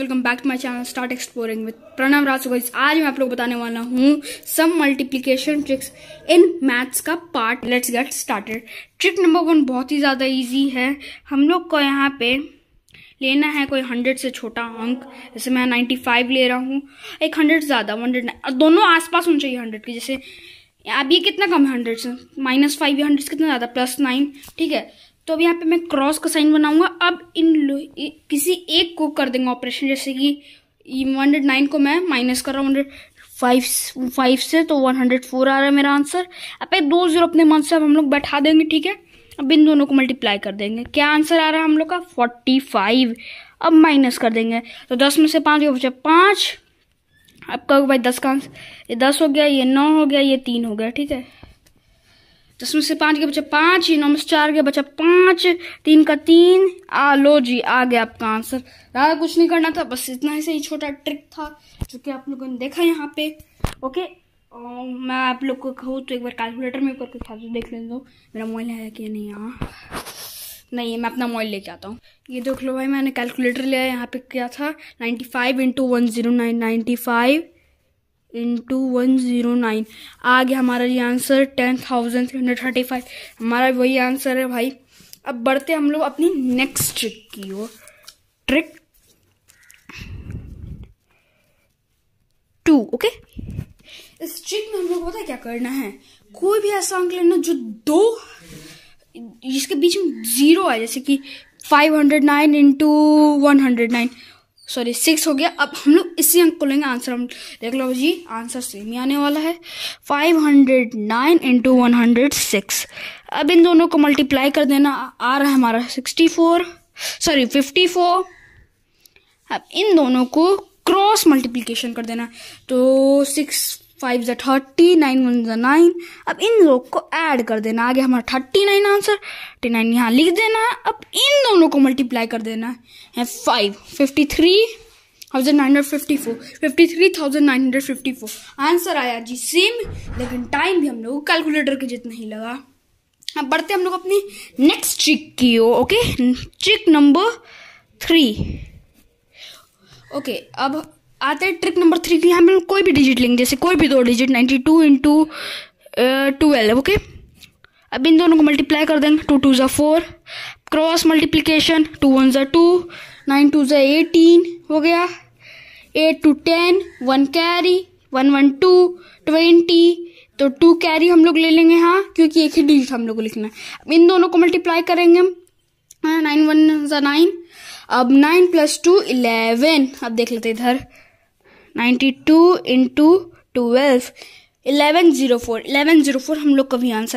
welcome back to my channel start exploring with Pranam Rajgoj आज मैं आप लोग बताने वाला हूँ some multiplication tricks in maths का part let's get started trick number one बहुत ही ज़्यादा इजी है हम लोग को यहाँ पे लेना है कोई हंड्रेड से छोटा अंक जैसे मैं नाइन्टी फाइव ले रहा हूँ एक हंड्रेड ज़्यादा हंड्रेड दोनों आसपास होना चाहिए हंड्रेड की जैसे अब ये कितना कम है हंड्रेड से माइनस फाइव हंड्रेड से कितना ज़्यादा प्लस नाइन ठीक है तो अब यहाँ पे मैं क्रॉस का साइन बनाऊंगा अब इन किसी एक को कर देंगे ऑपरेशन जैसे कि हंड्रेड नाइन को मैं माइनस कर रहा हूँ हंड्रेड फाइव फाइव से तो वन हंड्रेड फोर आ रहा है मेरा आंसर अब दो जीरो अपने मन से अब हम लोग बैठा देंगे ठीक है अब इन दोनों को मल्टीप्लाई कर देंगे क्या आंसर आ रहा है हम लोग का फोर्टी फाइव अब माइनस कर देंगे तो दस में से पाँच हो बचा पाँच अब कहोगे भाई दस का आंसर ये दस हो गया ये नौ हो गया ये तीन हो गया ठीक है दस तो में से पाँच के बचा पाँच नौ में से चार के बचा पाँच तीन का तीन आ लो जी आ गया आपका आंसर ज़्यादा कुछ नहीं करना था बस इतना ही सही छोटा ट्रिक था जो कि आप लोगों ने देखा यहाँ पे ओके और मैं आप लोग को कहूँ तो एक बार कैलकुलेटर में करके खा देख ले दो मेरा मोबाइल है कि नहीं यहाँ नहीं मैं अपना मोबाइल लेके आता हूँ ये देख लो भाई मैंने कैलकुलेटर लिया यहाँ पे क्या था ninety five into one zero nine ninety five into one zero nine आ गया हमारा ये answer ten thousand three hundred thirty five हमारा वही आंसर है भाई अब बढ़ते हम लोग अपनी नेक्स्ट ट्रिक की ओर ट्रिक टू ओके इस ट्रिक में हम लोग पता है क्या करना है कोई भी ऐसा अंक लेना जो दो जिसके बीच में जीरो आए जैसे कि five hundred nine into one hundred nine sorry six हो गया अब हम लोग इसी अंक को लेंगे आंसर हम देख लो जी आंसर सेम ही आने वाला है five hundred nine into one hundred six अब इन दोनों को मल्टीप्लाई कर देना आ रहा है हमारा sixty four sorry fifty four अब इन दोनों को क्रॉस मल्टीप्लीकेशन कर देना तो सिक्स फाइव ज़ा थर्टी नाइन वन ज़ा नाइन अब इन लोग को ऐड कर देना आगे हमारा thirty nine answer thirty nine यहाँ लिख देना है अब इन दोनों को मल्टीप्लाई कर देना है five fifty three thousand nine hundred fifty four fifty three thousand nine hundred fifty four answer आया जी सेम लेकिन टाइम भी हम लोग कैलकुलेटर के जितना ही लगा अब बढ़ते हम लोग अपनी नेक्स्ट ट्रिक की हो okay trick number three okay अब आते हैं ट्रिक नंबर थ्री की हम कोई भी डिजिट लेंगे जैसे कोई भी दो digit ninety two into twelve okay अब इन दोनों को मल्टीप्लाई कर देंगे टू टू ज़ा four cross multiplication two one ज़ा टू नाइन टू ज़ा एटीन हो गया eight two ten one carry one one two twenty तो टू कैरी हम लोग ले लेंगे हाँ क्योंकि एक ही डिजिट हम लोग को लिखना है अब इन दोनों को मल्टीप्लाई करेंगे हम नाइन वन ज़ा नाइन अब नाइन प्लस टू इलेवन अब देख लेते इधर ninety two into twelve eleven zero four eleven zero four हम लोग का भी आंसर